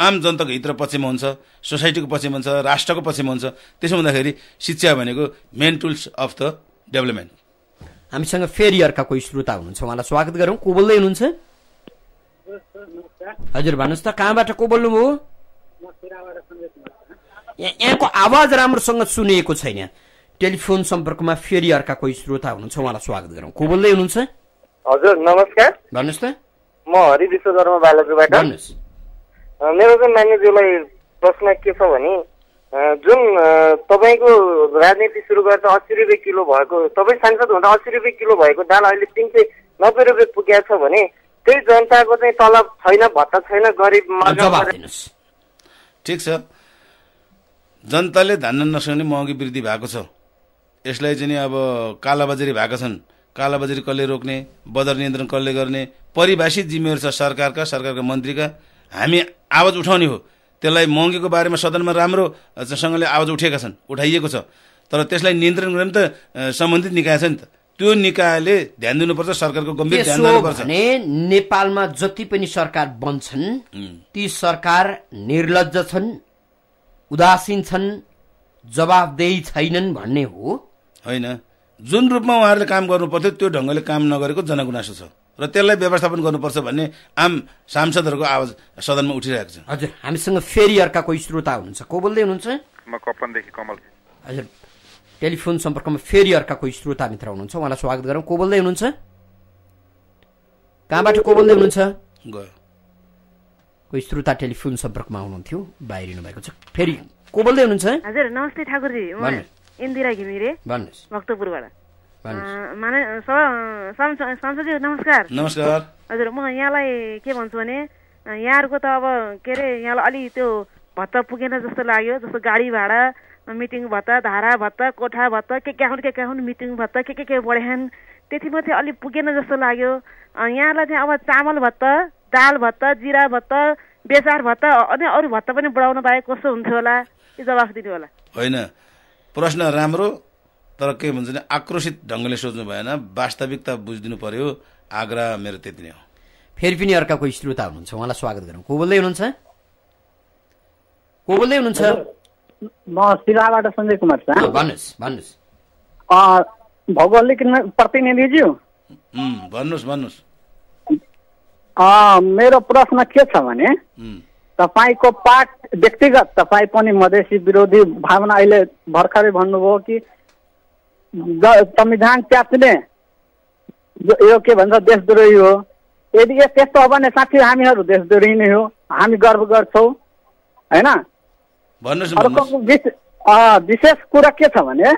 आम जनताको हित र पक्षमा हुन्छ सोसाइटीको पक्षमा हुन्छ राष्ट्रको पक्षमा हुन्छ त्यसो हुँदाखेरि शिक्षा भनेको main tools of the development हामीसँग फेरि अर्का कोही श्रोता हुनुहुन्छ उहाँलाई स्वागत गरौँ को बोल्दै हुनुहुन्छ हजुर भन्नुहोस् त कहाँबाट को बोल्नुभयो यहाँको आवाज राम्रोसँग सुनिएको छैन टेलिफोन सम्पर्कमा फेरि अर्का कोही श्रोता हुनुहुन्छ उहाँलाई स्वागत गरौँ को बोल्दै हुनुहुन्छ हजुर नमस्कार भन्नुहोस् त म हरि विश्वकर्मा बालाजुबाट भन्नुहोस् मेरो चाहिँ मान्यज्यूलाई प्रश्न के छ भने जुन तपाईँको राजनीति सुरु गर्दा अस्सी रुपियाँ किलो भएको तपाईँ सांसद हुँदा अस्सी रुपियाँ किलो भएको दाल अहिले तिन सय नब्बे रुपियाँ पुगेको छ भने त्यही जनताको चाहिँ तलब छैन भत्ता छैन गरिब ठिक छ जनताले धान्न नसक्ने महँगी वृद्धि भएको छ यसलाई चाहिँ अब कालाबजारी भएको छन् कालाबजारी कसले रोक्ने बजार नियन्त्रण कसले गर्ने परिभाषित जिम्मेवारी छ सरकारका सरकारका मन्त्रीका हामी आवाज उठाउने हो त्यसलाई महँगीको बारेमा सदनमा राम्रोसँगले आवाज उठेका छन् उठाइएको छ तर त्यसलाई नियन्त्रण गर्ने त सम्बन्धित निकाय छ नि त त्यो निकायले ध्यान दिनुपर्छ सरकारको गम्भीर ध्यान दिनुपर्छ भने नेपालमा जति पनि सरकार बन्छन् ती सरकार निर्लज छन् उदासीन छन् जवाबदेही छैनन् भन्ने हो होइन जुन रूपमा उहाँहरूले काम गर्नु पर्थ्यो त्यो ढङ्गले काम नगरेको जनगुनासो छ र त्यसलाई व्यवस्थापन गर्नुपर्छ भन्ने आम सांसदहरूको आवाज सदनमा उठिरहेको छ हजुर हामीसँग फेरि अर्का कोही श्रोता हुनुहुन्छ को बोल्दै हुनुहुन्छ म कपनदेखि कमल हजुर टेलिफोन सम्पर्कमा फेरि अर्का कोही श्रोता मित्र हुनुहुन्छ उहाँलाई स्वागत गरौँ को बोल्दै हुनुहुन्छ कहाँबाट को बोल्दै हुनुहुन्छ गयो कोही श्रोता टेलिफोन सम्पर्कमा हुनुहुन्थ्यो बाहिरिनु भएको छ फेरि को बोल्दै हुनुहुन्छ हजुर नमस्ते ठाकुरजी इन्दिरा घिमिरे भन्नुहोस् भक्तपुरबाट नमस्कार नमस्कार हजुर म यहाँलाई के भन्छु भने यहाँहरूको त अब के अरे यहाँलाई अलि त्यो भत्ता पुगेन जस्तो लाग्यो जस्तो गाडी भाडा मिटिङ भत्ता धारा भत्ता कोठा भत्ता के के हुन् के के हुन् मिटिङ भत्ता के के के बढेन त्यति मात्रै अलिक पुगेन जस्तो लाग्यो यहाँलाई चाहिँ अब चामल भत्ता दाल भत्ता जिरा भत्ता बेचार भत्ता अनि अरू भत्ता पनि बढाउनु पाए कस्तो हुन्थ्यो होला यो जवाफ दिनु होला होइन प्रश्न राम्रो तर के भन्छ भने आक्रोशित ढङ्गले सोच्नु भएन वास्तविकता बुझिदिनु पर्यो आग्रह मेरो त्यति नै हो फेरि पनि अर्का श्रोता हुनुहुन्छ उहाँलाई स्वागत गरौँ को बोल्दै हुनुहुन्छ को बोल्दै हुनुहुन्छ म सिलाबाट सञ्जय कुमार भन्नुहोस् भन्नुहोस् भौगोलिक प्रतिनिधिज्यू भन्नुहोस् भन्नुहोस् मेरो प्रश्न के छ भने तपाईँको पार्ट व्यक्तिगत तपाईँ पनि मधेसी विरोधी भावना अहिले भर्खरै भन्नुभयो कि संविधान च्याप्ने यो के भन्छ देशद्रोही हो यदि यस त्यस्तो हो भने साँच्ची हामीहरू देशद्रोही नै हो हामी गर्व गर्छौँ होइन अर्को विशेष कुरा के छ भने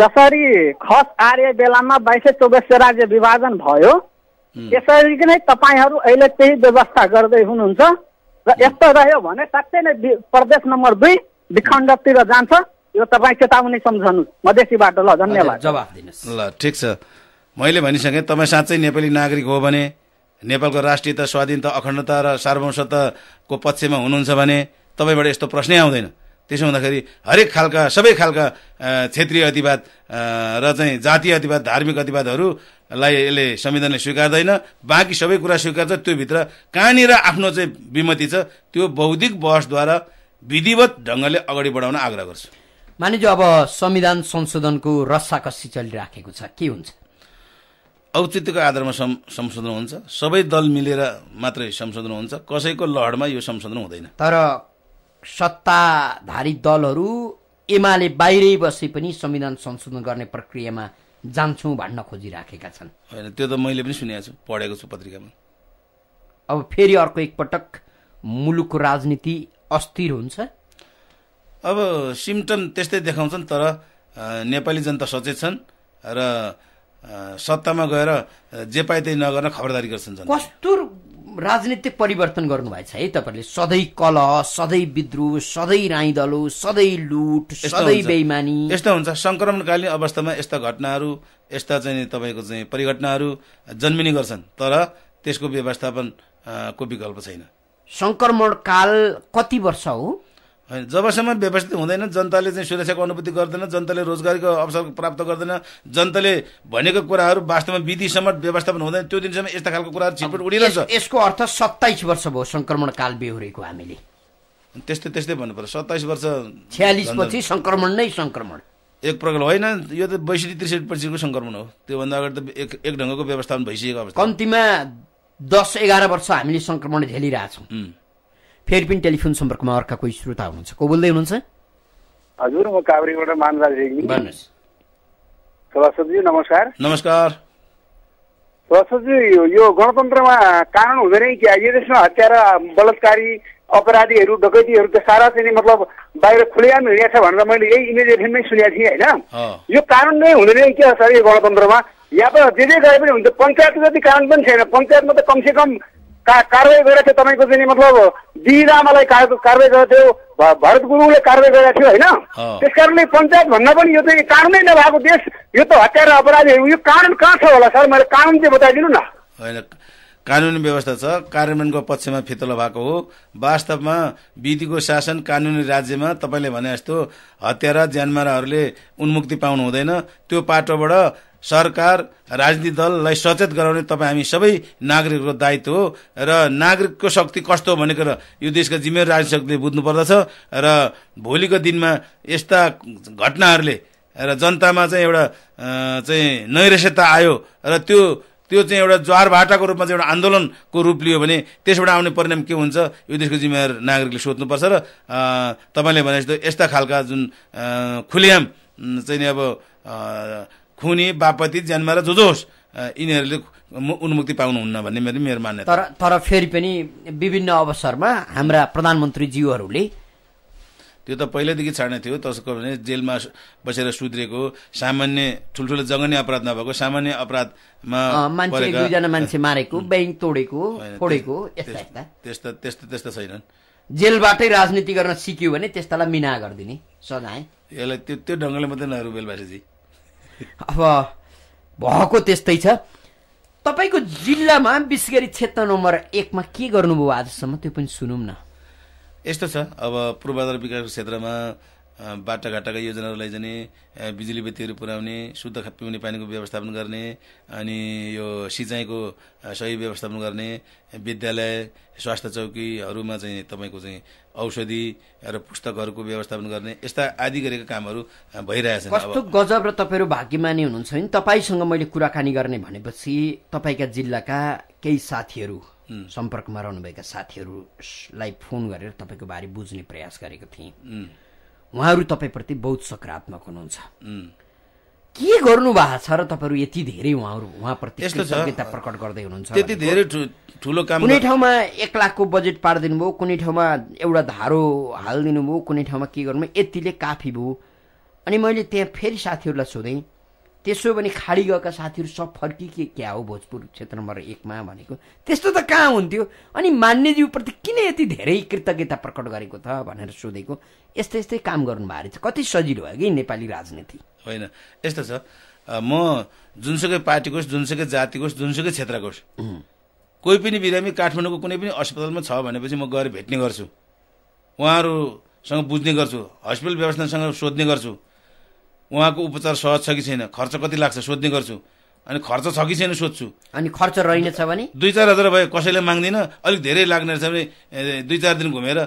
जसरी खस आर्य बेलामा बाइसै सय राज्य विभाजन भयो त्यसरी नै तपाईँहरू अहिले त्यही व्यवस्था गर्दै हुनुहुन्छ र यस्तो रह्यो भने साँच्चै नै प्रदेश नम्बर दुई विखण्डतिर जान्छ यो तपाईँ चेतावनी सम्झनु मधेसीबाट ल धन्यवाद जवाफ दिनुहोस् ल ठिक छ मैले भनिसकेँ तपाईँ साँच्चै नेपाली नागरिक हो भने नेपालको राष्ट्रियता स्वाधीनता अखण्डता र सार्वभौमत्वको पक्षमा हुनुहुन्छ भने तपाईँबाट यस्तो प्रश्नै आउँदैन त्यसो हुँदाखेरि हरेक खालका सबै खालका क्षेत्रीय अतिवाद र चाहिँ जातीय अतिवाद धार्मिक अतिवादहरूलाई यसले संविधानले स्वीकार्दैन बाँकी सबै कुरा स्वीकार्छ त्योभित्र कहाँनिर आफ्नो चाहिँ विमति छ त्यो बौद्धिक बहसद्वारा विधिवत ढङ्गले अगाडि बढाउन आग्रह गर्छु मानिजू अब संविधान संशोधनको रस्साकसी चलिराखेको छ के हुन्छ औचित्यको आधारमा संशोधन हुन्छ सबै दल मिलेर मात्रै संशोधन हुन्छ कसैको लहरमा यो संशोधन हुँदैन तर सत्ताधारी दलहरू एमाले बाहिरै बसे पनि संविधान संशोधन गर्ने प्रक्रियामा जान्छौँ भन्न खोजिराखेका छन् होइन त्यो त मैले पनि सुनेको छु पढेको छु पत्रिकामा अब फेरि अर्को एकपटक मुलुकको राजनीति अस्थिर हुन्छ अब सिम्टम त्यस्तै देखाउँछन् तर नेपाली जनता सचेत छन् र सत्तामा गएर जे पाए त्यही नगर्न खबरदारी गर्छन् कस्तो राजनीतिक परिवर्तन गर्नुभएछ है तपाईँले सधैँ कलह सधैँ विद्रोह सधैँ दलो सधैँ लुट सधैँ बेइमानी यस्तो हुन्छ संक्रमणकालीन अवस्थामा यस्ता घटनाहरू यस्ता चाहिँ तपाईँको चाहिँ परिघटनाहरू जन्मिने गर्छन् तर त्यसको व्यवस्थापन को विकल्प छैन संक्रमण काल कति वर्ष हो होइन जबसम्म व्यवस्थित हुँदैन जनताले चाहिँ सुरक्षाको अनुभूति गर्दैन जनताले रोजगारीको अवसर प्राप्त गर्दैन जनताले भनेको कुराहरू वास्तवमा विधिसम्म व्यवस्थापन हुँदैन त्यो दिनसम्म यस्ता खालको कुराहरू छिटपट उडिरहन्छ यसको अर्थ सत्ताइस वर्ष भयो सङ्क्रमण काल बेहोरेको हामीले त्यस्तै त्यस्तै भन्नु पर्यो सत्ताइस वर्ष छ्यालिस पछि सङ्क्रमण नै सङ्क्रमण एक प्रकार होइन यो त बैसठी त्रिसठी पछिको सङ्क्रमण हो त्योभन्दा अगाडि त एक एक ढङ्गको व्यवस्थापन भइसकेको अवस्था कम्तीमा दस एघार वर्ष हामीले सङ्क्रमण झेलिरहेछौँ फेरि पनि टेलिफोन सम्पर्कमा अर्का कोही श्रोता हुनुहुन्छ को बोल्दै हुनुहुन्छ हजुर म काभ्रेबाट मानराज रेग्मी सभासदजी नमस्कार नमस्कार सभासदजी यो गणतन्त्रमा कानुन हुँदैन कि यो देशमा हत्या र बलात्कारी अपराधीहरू डकैतीहरू त सारा चाहिँ मतलब बाहिर खुलेआम हिँडेको छ भनेर मैले यही इमिडिएटमै सुनेको थिएँ होइन यो कानुन नै हुँदैन क्या सर यो गणतन्त्रमा या त जे जे गरे पनि हुन्छ पञ्चायत जति कानुन पनि छैन पञ्चायतमा त कमसेकम का कारवाही गरेको थियो तपाईँको चाहिँ मतलब दिदामालाई कार कारवाही गरेको थियो भरत गुरुङले कारवाही गरेको थियो होइन त्यस कारणले पञ्चायत भन्दा पनि यो चाहिँ कानुनै नभएको देश यो त हत्या र अपराधीहरू यो कानुन कहाँ छ होला सर मैले कानुन चाहिँ बताइदिनु न होइन कानुन व्यवस्था छ कार्यान्वयनको पक्षमा फितलो भएको हो वास्तवमा विधिको शासन कानुनी राज्यमा तपाईँले भने जस्तो हत्या र ज्यानमाराहरूले उन्मुक्ति पाउनु हुँदैन त्यो पाटोबाट सरकार राजनीतिक दललाई सचेत गराउने तपाईँ हामी सबै नागरिकको दायित्व हो र नागरिकको शक्ति कस्तो हो र यो देशका जिम्मेवार राजनीतिले शक्तिले बुझ्नुपर्दछ र भोलिको दिनमा यस्ता घटनाहरूले र जनतामा चाहिँ एउटा चाहिँ नैरस्यता आयो र त्यो त्यो चाहिँ एउटा ज्वार भाटाको रूपमा चाहिँ एउटा आन्दोलनको रूप लियो भने त्यसबाट आउने परिणाम के हुन्छ यो देशको जिम्मेवार नागरिकले सोध्नुपर्छ र तपाईँले भने जस्तो यस्ता खालका जुन खुलेआम चाहिँ नि अब खुने बापति ज्यानमारा जो जोस यिनीहरूले उन्मुक्ति पाउनुहुन्न भन्ने मेरो मेरो मान्यता तर तर फेरि पनि विभिन्न अवसरमा हाम्रा प्रधानमन्त्रीज्यूहरूले त्यो त पहिल्यैदेखि छाड्ने थियो तसको भने जेलमा बसेर सुध्रेको सामान्य ठुल्ठुलो जगन्य अपराध नभएको सामान्य अपराधमा मान्छे दुईजना मान्छे मारेको ब्याङ्क तोडेको फोडेको त्यस्तो त्यस्तो त्यस्तो छैनन् जेलबाटै राजनीति गर्न सिक्यो भने त्यस्तालाई मिना गरिदिने सजाय यसलाई त्यो त्यो ढङ्गले मात्रै नरुबेल बेलबासीजी अब भएको त्यस्तै छ तपाईँको जिल्लामा विशेष गरी क्षेत्र नम्बर एकमा के गर्नुभयो आजसम्म त्यो पनि सुनौँ न यस्तो छ अब पूर्वाधार विकास क्षेत्रमा बाटाघाटाका योजनाहरूलाई चाहिँ बिजुली बत्तीहरू पुर्याउने शुद्ध पिउने पानीको व्यवस्थापन गर्ने अनि यो सिँचाइको सही व्यवस्थापन गर्ने विद्यालय स्वास्थ्य चौकीहरूमा चाहिँ तपाईँको चाहिँ औषधि र पुस्तकहरूको व्यवस्थापन गर्ने यस्ता आदि गरेका कामहरू भइरहेछन् कस्तो गजब र तपाईँहरू भाग्यमानी हुनुहुन्छ भने तपाईँसँग मैले कुराकानी गर्ने भनेपछि तपाईँका जिल्लाका केही साथीहरू सम्पर्कमा रहनुभएका साथीहरूलाई फोन गरेर तपाईँको बारे बुझ्ने प्रयास गरेको थिएँ उहाँहरू तपाईँप्रति बहुत सकारात्मक हुनुहुन्छ के गर्नु भएको छ र तपाईँहरू यति धेरै उहाँहरू उहाँप्रति कृतज्ञता प्रकट गर्दै हुनुहुन्छ त्यति धेरै ठुलो काम कुनै ठाउँमा एक लाखको बजेट पारिदिनु भयो कुनै ठाउँमा एउटा धारो हालिदिनु भयो कुनै ठाउँमा के गर्नु यतिले काफी भयो अनि मैले त्यहाँ फेरि साथीहरूलाई सोधेँ त्यसो भने खाडी गएका साथीहरू सब फर्की के क्या हो भोजपुर क्षेत्र नम्बर एकमा भनेको त्यस्तो त कहाँ हुन्थ्यो अनि मान्यज्यूप्रति किन यति धेरै कृतज्ञता प्रकट गरेको त भनेर सोधेको यस्तै यस्तै काम गर्नुभएको रहेछ कति सजिलो भयो कि नेपाली राजनीति होइन यस्तो छ म जुनसुकै पार्टीको होस् जुनसुकै जातिको होस् जुनसुकै क्षेत्रको होस् कोही पनि बिरामी काठमाडौँको कुनै पनि अस्पतालमा छ भनेपछि म गएर भेट्ने गर्छु उहाँहरूसँग बुझ्ने गर्छु हस्पिटल व्यवस्थासँग सोध्ने गर्छु उहाँको उपचार सहज छ कि छैन खर्च कति लाग्छ सोध्ने गर्छु अनि खर्च छ कि छैन सोध्छु अनि खर्च रहनेछ भने दुई चार हजार भयो कसैले माग्दिनँ अलिक धेरै लाग्ने रहेछ भने दुई चार दिन घुमेर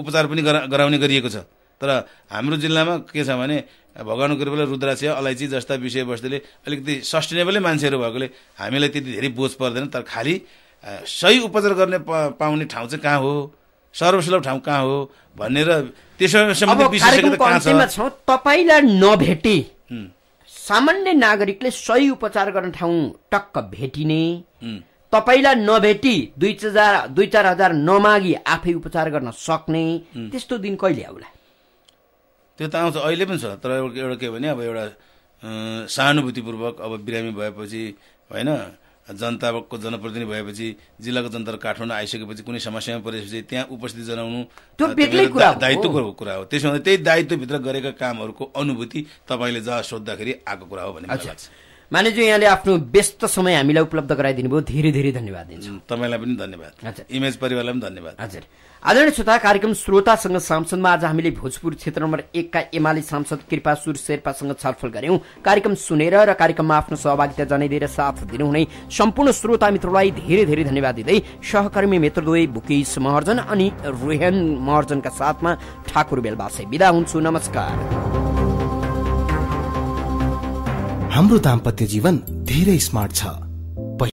उपचार पनि गरा गराउने गरिएको छ तर हाम्रो जिल्लामा के छ भने भगवान्को कृपाले रुद्राक्ष अलैँची जस्ता विषयवस्तुले अलिकति सस्टेनेबलै मान्छेहरू भएकोले हामीलाई त्यति धेरै बोझ पर्दैन तर खालि सही उपचार गर्ने पाउने ठाउँ चाहिँ कहाँ हो सर्वसुलभ ठाउँ कहाँ हो भनेर त्यसो तपाईँलाई नभेटे सामान्य नागरिकले सही उपचार गर्ने ठाउँ टक्क भेटिने तपाईँलाई नभेटी दुई चार दुई चार हजार नमागी आफै उपचार गर्न सक्ने त्यस्तो दिन कहिले आउला त्यो त आउँछ अहिले पनि छ तर एउटा के भने अब एउटा सहानुभूतिपूर्वक अब बिरामी भएपछि होइन जनताको जनप्रतिनिधि भएपछि जिल्लाको जनता काठमाडौँ आइसकेपछि कुनै समस्यामा परेपछि त्यहाँ उपस्थिति जनाउनु दायित्वको कुरा हो त्यसो भन्दा त्यही दायित्वभित्र गरेका कामहरूको अनुभूति तपाईँले जहाँ सोद्धाखेरि आएको कुरा हो भन्ने मलाई लाग्छ यहाँले आफ्नो व्यस्त समय हामीलाई उपलब्ध गराइदिनु भयो धेरै धेरै धन्यवाद दिन्छु तपाईँलाई पनि धन्यवाद इमेज परिवारलाई पनि धन्यवाद हजुर आदरणीय श्रोता कार्यक्रम श्रोतासँग सांसदमा आज हामीले भोजपुर क्षेत्र नम्बर एकका एमाले सांसद कृपा सुर शेर्पासँग छलफल गर्यौं कार्यक्रम सुनेर र कार्यक्रममा आफ्नो सहभागिता जनाइदिएर साथ दिनुहुने सम्पूर्ण श्रोता मित्रलाई धेरै धेरै धन्यवाद दिँदै सहकर्मी मित्रद्वय भुकेश महर्जन अनि रोहन महर्जनका साथमा ठाकुर बेलबासे विदा हुन्छु नमस्कार हाम्रो दाम्पत्य जीवन धेरै स्मार्ट छ